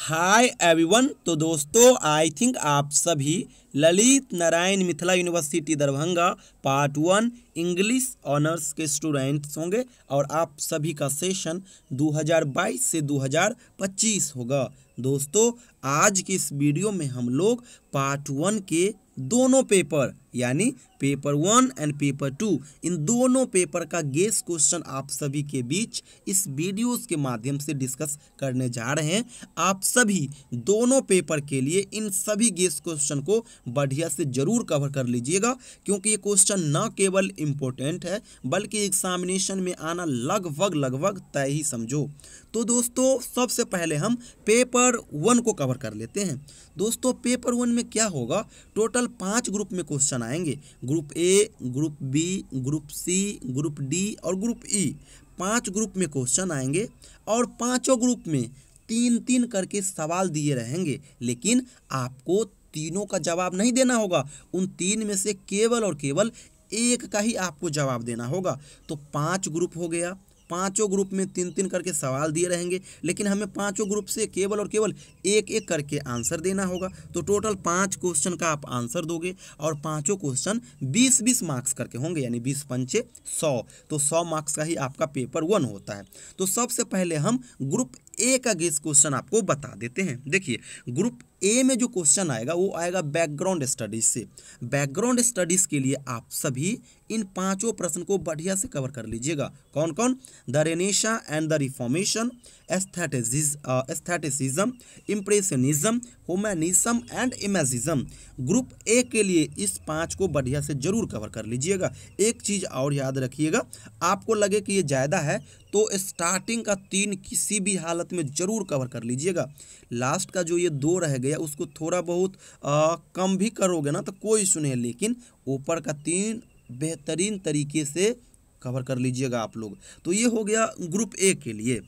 Hi everyone तो दोस्तों आई think आप सभी Lalit Narayan Mithila university Darbhanga part one English honours के स्टूडेंट्स होंगे और आप सभी का सेशन 2022 से 2025 होगा दोस्तों आज की इस वीडियो में हम लोग पार्ट वन के दोनों पेपर यानी paper one and paper two इन दोनों पेपर का गेस क्वेश्चन आप सभी के बीच इस वीडियोस के माध्यम से डिस्कस करने जा रहे हैं आप सभी दोनों पेपर के लिए इन सभी गेस क्वेश्चन को बढ़िया से जरूर कवर कर लीजिएगा क्योंकि ये क्वेश्चन न केवल इम्पोर्टेंट है बल्कि एग्जामिनेशन में आना लगभग लगभग तय ही समझो तो दोस्तों सबसे पहले हम पेपर वन को कवर कर लेते हैं दोस्तों पेपर वन में क्या होगा टोटल पाँच ग्रुप में क्वेश्चन आएंगे group A group B group C group D और ग्रुप ई e। पांच ग्रुप में क्वेश्चन आएंगे और पांचों ग्रुप में तीन तीन करके सवाल दिए रहेंगे लेकिन आपको तीनों का जवाब नहीं देना होगा उन तीन में से केवल और केवल एक का ही आपको जवाब देना होगा तो पांच ग्रुप हो गया पांचों ग्रुप में तीन तीन करके सवाल दिए रहेंगे लेकिन हमें पांचों ग्रुप से केवल और केवल एक एक करके आंसर देना होगा तो टोटल पांच क्वेश्चन का आप आंसर दोगे और पांचों क्वेश्चन बीस बीस मार्क्स करके होंगे यानी बीस पंचे सौ तो सौ मार्क्स का ही आपका पेपर वन होता है तो सबसे पहले हम ग्रुप ए का गेस क्वेश्चन आपको बता देते हैं देखिए ग्रुप ए में जो क्वेश्चन आएगा वो आएगा बैकग्राउंड स्टडीज से बैकग्राउंड स्टडीज के लिए आप सभी इन पांचों प्रश्न को बढ़िया से कवर कर लीजिएगा कौन कौन the renaissance and the reformation aestheticism impressionism humanism and imagism group A के लिए इस पांच को बढ़िया से जरूर कवर कर लीजिएगा एक चीज़ और याद रखिएगा आपको लगे कि ये ज़्यादा है तो स्टार्टिंग का तीन किसी भी हालत में जरूर कवर कर लीजिएगा लास्ट का जो ये दो रह गए लिया उसको थोड़ा बहुत आ, कम भी करोगे ना तो कोई इशू नहीं है लेकिन ऊपर का तीन बेहतरीन तरीके से कवर कर लीजिएगा आप लोग तो ये हो गया ग्रुप ए के लिए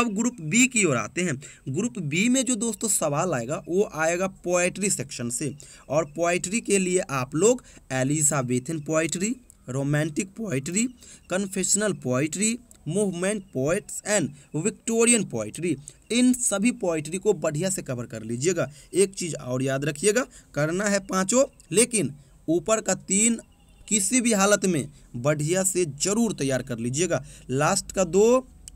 अब ग्रुप बी की ओर आते हैं ग्रुप बी में जो दोस्तों सवाल आएगा वो आएगा पोइट्री सेक्शन से और पोइट्री के लिए आप लोग Elizabethan poetry romantic poetry confessional poetry movement poets and Victorian poetry इन सभी पोइट्री को बढ़िया से कवर कर लीजिएगा एक चीज़ और याद रखिएगा करना है पाँचों लेकिन ऊपर का तीन किसी भी हालत में बढ़िया से जरूर तैयार कर लीजिएगा लास्ट का दो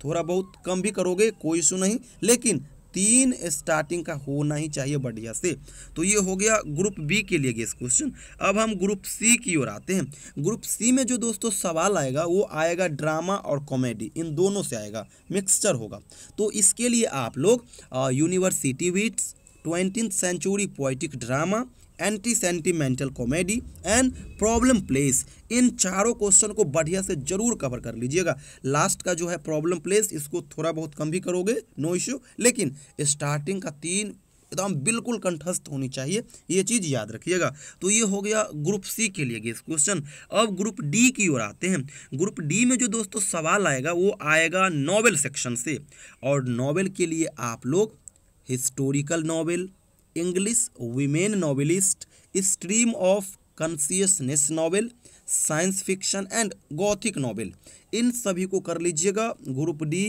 थोड़ा बहुत कम भी करोगे कोई इशू नहीं लेकिन तीन स्टार्टिंग का होना ही चाहिए बढ़िया से तो ये हो गया ग्रुप बी के लिए गेस क्वेश्चन अब हम ग्रुप सी की ओर आते हैं ग्रुप सी में जो दोस्तों सवाल आएगा वो आएगा ड्रामा और कॉमेडी इन दोनों से आएगा मिक्सचर होगा तो इसके लिए आप लोग university wits twenty century poetic drama anti sentimental comedy and problem plays इन चारों क्वेश्चन को बढ़िया से जरूर कवर कर लीजिएगा लास्ट का जो है प्रॉब्लम प्लेस इसको थोड़ा बहुत कम भी करोगे नो इश्यू लेकिन स्टार्टिंग का तीन एकदम बिल्कुल कंठस्थ होनी चाहिए ये चीज़ याद रखिएगा तो ये हो गया ग्रुप सी के लिए इस क्वेश्चन अब ग्रुप डी की ओर आते हैं ग्रुप डी में जो दोस्तों सवाल आएगा वो आएगा नॉवेल सेक्शन से और नॉवेल के लिए आप लोग historical novel English women novelist stream of consciousness novel science fiction and gothic novel इन सभी को कर लीजिएगा ग्रुप डी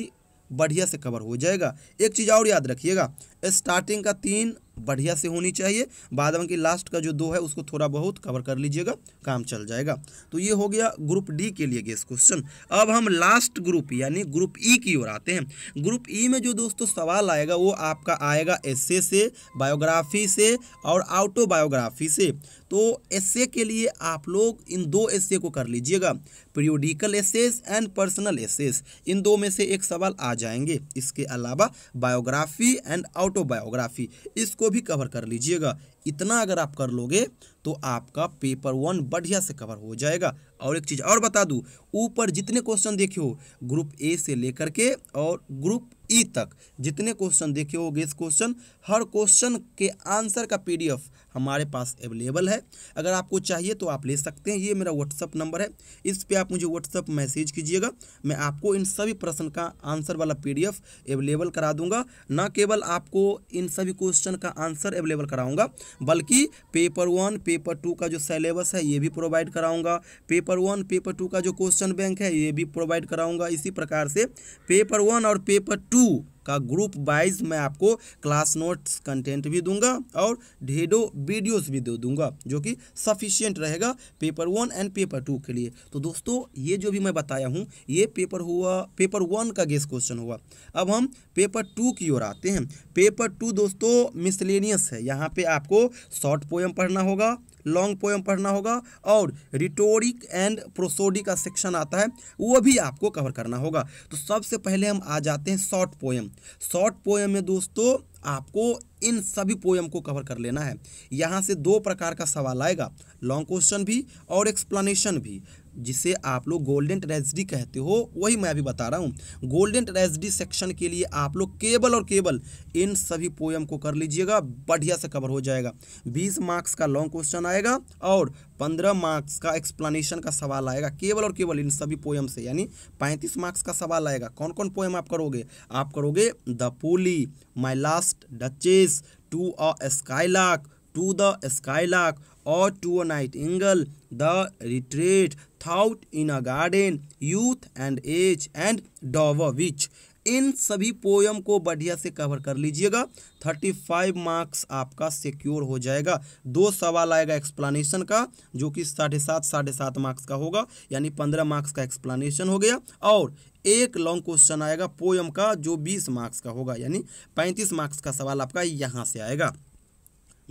बढ़िया से कवर हो जाएगा एक चीज़ और याद रखिएगा स्टार्टिंग का तीन बढ़िया से होनी चाहिए बाद में कि लास्ट का जो दो है उसको थोड़ा बहुत कवर कर लीजिएगा काम चल जाएगा तो ये हो गया ग्रुप डी के लिए गेस क्वेश्चन अब हम लास्ट ग्रुप यानी ग्रुप ई e की ओर आते हैं ग्रुप ई e में जो दोस्तों सवाल आएगा वो आपका आएगा एस से बायोग्राफी से और ऑटोबायोग्राफी से तो एस के लिए आप लोग इन दो एस को कर लीजिएगा periodical essays and personal essays इन दो में से एक सवाल आ जाएंगे इसके अलावा बायोग्राफी एंड ऑटोबायोग्राफी इसको भी कवर कर लीजिएगा इतना अगर आप कर लोगे तो आपका पेपर वन बढ़िया से कवर हो जाएगा और एक चीज़ और बता दूँ ऊपर जितने क्वेश्चन देखे हो ग्रुप ए से लेकर के और ग्रुप ई e तक जितने क्वेश्चन देखे हो गेस क्वेश्चन हर क्वेश्चन के आंसर का पीडीएफ हमारे पास अवेलेबल है अगर आपको चाहिए तो आप ले सकते हैं ये मेरा व्हाट्सअप नंबर है इस पर आप मुझे व्हाट्सअप मैसेज कीजिएगा मैं आपको इन सभी प्रश्न का आंसर वाला पीडीएफ अवेलेबल करा दूंगा ना केवल आपको इन सभी क्वेश्चन का आंसर अवेलेबल कराऊंगा बल्कि पेपर वन पे पेपर टू का जो सिलेबस है ये भी प्रोवाइड कराऊंगा पेपर वन पेपर टू का जो क्वेश्चन बैंक है ये भी प्रोवाइड कराऊंगा इसी प्रकार से पेपर वन और पेपर टू का ग्रुप वाइज मैं आपको क्लास नोट्स कंटेंट भी दूंगा और ढेडो वीडियोस भी दे दूंगा जो कि सफिशियंट रहेगा paper one and paper two के लिए तो दोस्तों ये जो भी मैं बताया हूँ ये पेपर हुआ पेपर वन का गेस क्वेश्चन हुआ अब हम पेपर टू की ओर आते हैं पेपर टू दोस्तों मिसलेनियस है यहाँ पर आपको शॉर्ट पोएम पढ़ना होगा लॉन्ग पोएम पढ़ना होगा और रिटोरिक एंड प्रोसोडी का सेक्शन आता है वो भी आपको कवर करना होगा तो सबसे पहले हम आ जाते हैं शॉर्ट पोएम शॉर्ट पोएम में दोस्तों आपको इन सभी पोएम को कवर कर लेना है यहाँ से दो प्रकार का सवाल आएगा लॉन्ग क्वेश्चन भी और एक्सप्लेनेशन भी जिसे आप लोग गोल्डन ट्रेजडी कहते हो वही मैं अभी बता रहा हूँ गोल्डन ट्रेजडी सेक्शन के लिए आप लोग केवल और केवल इन सभी पोएम को कर लीजिएगा बढ़िया से कवर हो जाएगा बीस मार्क्स का लॉन्ग क्वेश्चन आएगा और पंद्रह मार्क्स का एक्सप्लेनेशन का सवाल आएगा केवल और केवल इन सभी पोएम से यानी पैंतीस मार्क्स का सवाल आएगा कौन कौन पोएम आप करोगे आप करोगे the pulley my last duchess to a skylark to the the और to a night nightingale the retreat thought in a garden youth and age and Dover beach इन सभी पोयम को बढ़िया से कवर कर लीजिएगा थर्टी फाइव मार्क्स आपका secure हो जाएगा दो सवाल आएगा एक्सप्लानेशन का जो कि साढ़े सात साढ़े सात मार्क्स का होगा यानी पंद्रह मार्क्स का एक्सप्लानेशन हो गया और एक लॉन्ग क्वेश्चन आएगा पोयम का जो बीस मार्क्स का होगा यानी पैंतीस मार्क्स का सवाल आपका यहाँ से आएगा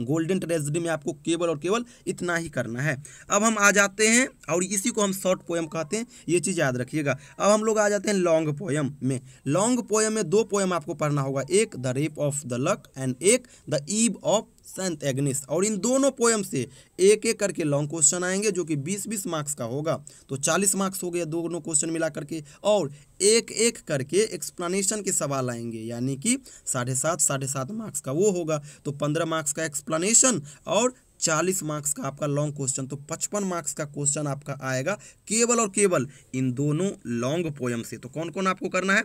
गोल्डन ट्रेजडी में आपको केवल और केवल इतना ही करना है अब हम आ जाते हैं और इसी को हम शॉर्ट पोएम कहते हैं ये चीज़ याद रखिएगा अब हम लोग आ जाते हैं लॉन्ग पोएम में लॉन्ग पोएम में दो पोएम आपको पढ़ना होगा एक the rape of the lock and एक the eve of saint Agnes और इन दोनों पोएम से एक एक करके लॉन्ग क्वेश्चन आएंगे जो कि 20-20 मार्क्स का होगा तो 40 मार्क्स हो गया दोनों क्वेश्चन मिला करके और एक एक करके एक्सप्लेनेशन के सवाल आएंगे यानी कि साढ़े सात साढ़े सात मार्क्स का वो होगा तो पंद्रह मार्क्स का एक्सप्लेनेशन और चालीस मार्क्स का आपका लॉन्ग क्वेश्चन तो पचपन मार्क्स का क्वेश्चन आपका आएगा केवल और केवल इन दोनों लॉन्ग पोयम से तो कौन कौन आपको करना है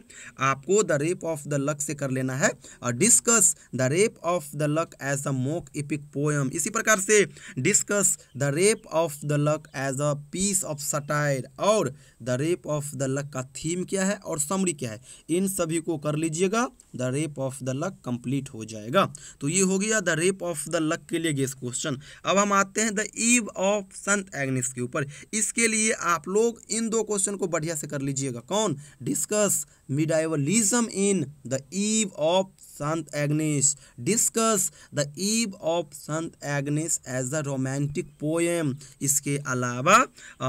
आपको the rape of the lock से कर लेना है और discuss the rape of the lock as a mock epic poem इसी प्रकार से discuss the rape of the lock as a piece of satire और the rape of the lock का थीम क्या है और समरी क्या है इन सभी को कर लीजिएगा the rape of the lock complete हो जाएगा तो ये हो गया the rape of the lock के लिए गेस क्वेश्चन अब हम आते हैं the eve of saint Agnes के ऊपर इसके लिए आप लोग इन दो क्वेश्चन को बढ़िया से कर लीजिएगा कौन discuss medievalism in the eve of saint Agnes. Discuss the eve of saint Agnes as a romantic poem इसके अलावा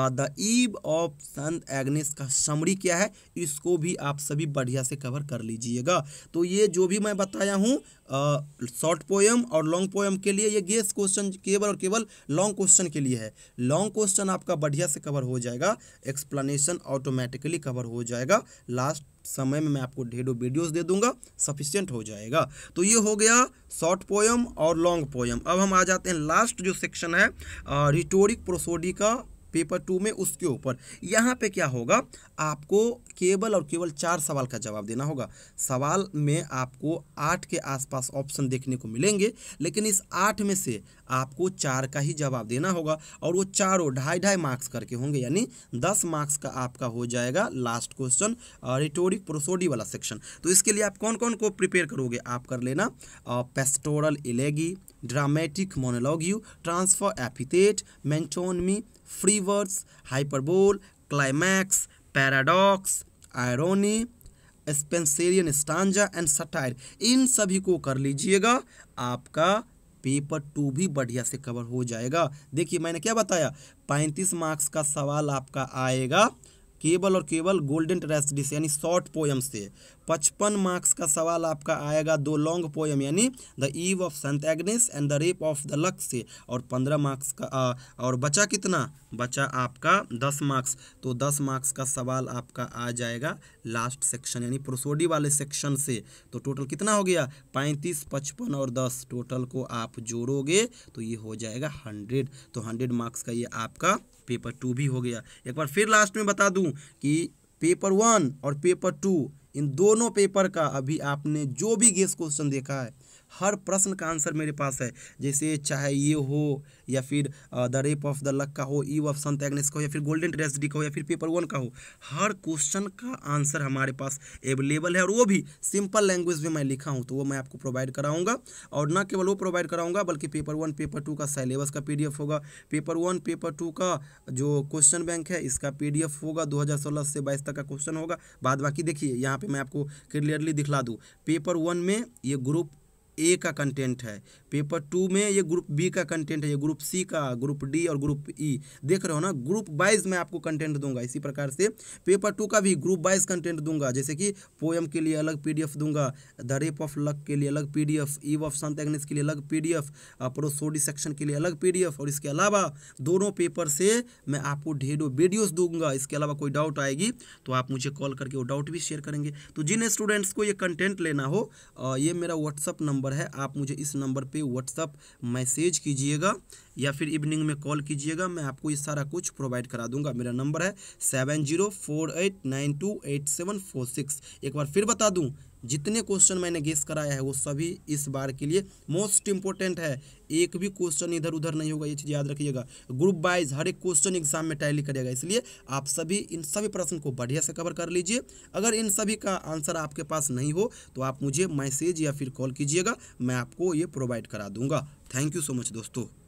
the eve of saint Agnes का समरी क्या है इसको भी आप सभी बढ़िया से कवर कर लीजिएगा तो ये जो भी मैं बताया हूँ शॉर्ट uh, पोएम और लॉन्ग पोएम के लिए ये गेस्ट क्वेश्चन केवल और केवल लॉन्ग क्वेश्चन के लिए है लॉन्ग क्वेश्चन आपका बढ़िया से कवर हो जाएगा एक्सप्लेनेशन ऑटोमेटिकली कवर हो जाएगा लास्ट समय में मैं आपको ढेरों वीडियोस दे दूंगा सफिशियंट हो जाएगा तो ये हो गया शॉर्ट पोएम और लॉन्ग पोएम अब हम आ जाते हैं लास्ट जो सेक्शन है रिटोरिक प्रोसोडी का पेपर टू में उसके ऊपर यहाँ पे क्या होगा आपको केवल और केवल चार सवाल का जवाब देना होगा सवाल में आपको आठ के आसपास ऑप्शन देखने को मिलेंगे लेकिन इस आठ में से आपको चार का ही जवाब देना होगा और वो चारों ढाई ढाई मार्क्स करके होंगे यानी दस मार्क्स का आपका हो जाएगा लास्ट क्वेश्चन रिटोरिक प्रोसोडी वाला सेक्शन तो इसके लिए आप कौन कौन को प्रिपेयर करोगे आप कर लेना pastoral elegy dramatic monologue transfer epithet metonymy free words hyperbole climax paradox irony Spenserian stanza and satire इन सभी को कर लीजिएगा आपका पेपर टू भी बढ़िया से कवर हो जाएगा देखिए मैंने क्या बताया पैंतीस मार्क्स का सवाल आपका आएगा केवल और केवल गोल्डन टेरेस्ट्री से यानी शॉर्ट पोयम से पचपन मार्क्स का सवाल आपका आएगा दो लॉन्ग पोएम यानी the eve of saint Agnes and the rape of the lock से और पंद्रह मार्क्स का आ, और बचा कितना बचा आपका दस मार्क्स तो दस मार्क्स का सवाल आपका आ जाएगा लास्ट सेक्शन यानी प्रोसोडी वाले सेक्शन से तो टोटल कितना हो गया पैंतीस पचपन और दस टोटल को आप जोड़ोगे तो ये हो जाएगा हंड्रेड तो हंड्रेड मार्क्स का ये आपका पेपर टू भी हो गया एक बार फिर लास्ट में बता दूँ कि पेपर वन और पेपर टू इन दोनों पेपर का अभी आपने जो भी गेस क्वेश्चन देखा है हर प्रश्न का आंसर मेरे पास है जैसे चाहे ये हो या फिर the rape of the lock का हो ई ऑफ संत एग्नेस का हो या फिर गोल्डन ट्रेसडी का हो या फिर पेपर वन का हो हर क्वेश्चन का आंसर हमारे पास अवेलेबल है और वो भी सिंपल लैंग्वेज में मैं लिखा हूँ तो वो मैं आपको प्रोवाइड कराऊंगा और ना केवल वो प्रोवाइड कराऊंगा बल्कि पेपर वन पेपर टू का सिलेबस का पी होगा पेपर वन पेपर टू का जो क्वेश्चन बैंक है इसका पी होगा दो से बाईस तक का क्वेश्चन होगा बाद बाकी देखिए यहाँ पर मैं आपको क्लियरली दिखला दूँ पेपर वन में ये ग्रुप ए का कंटेंट है पेपर टू में ये ग्रुप बी का कंटेंट है ये ग्रुप सी का ग्रुप डी और ग्रुप ई e। देख रहे हो ना ग्रुप वाइज मैं आपको कंटेंट दूंगा इसी प्रकार से पेपर टू का भी ग्रुप वाइज कंटेंट दूंगा जैसे कि पोएम के लिए अलग पीडीएफ दूंगा द रेप ऑफ लक के लिए अलग PDF eve of saint Agnes के लिए अलग पीडीएफ प्रोसोडी सेक्शन के लिए अलग पीडीएफ और इसके अलावा दोनों पेपर से मैं आपको ढेरों वीडियोस दूंगा इसके अलावा कोई डाउट आएगी तो आप मुझे कॉल करके वो डाउट भी शेयर करेंगे तो जिन स्टूडेंट्स को ये कंटेंट लेना हो ये मेरा व्हाट्सअप नंबर नंबर है आप मुझे इस नंबर पे व्हाट्सअप मैसेज कीजिएगा या फिर इवनिंग में कॉल कीजिएगा मैं आपको ये सारा कुछ प्रोवाइड करा दूंगा मेरा नंबर है seven zero four eight nine two eight seven four six एक बार फिर बता दूँ जितने क्वेश्चन मैंने गेस कराया है वो सभी इस बार के लिए मोस्ट इंपॉर्टेंट है एक भी क्वेश्चन इधर उधर नहीं होगा ये चीज़ याद रखिएगा ग्रुप वाइज हर एक क्वेश्चन एग्जाम में टैली करेगा इसलिए आप सभी इन सभी प्रश्न को बढ़िया से कवर कर लीजिए अगर इन सभी का आंसर आपके पास नहीं हो तो आप मुझे मैसेज या फिर कॉल कीजिएगा मैं आपको ये प्रोवाइड करा दूंगा थैंक यू सो मच दोस्तों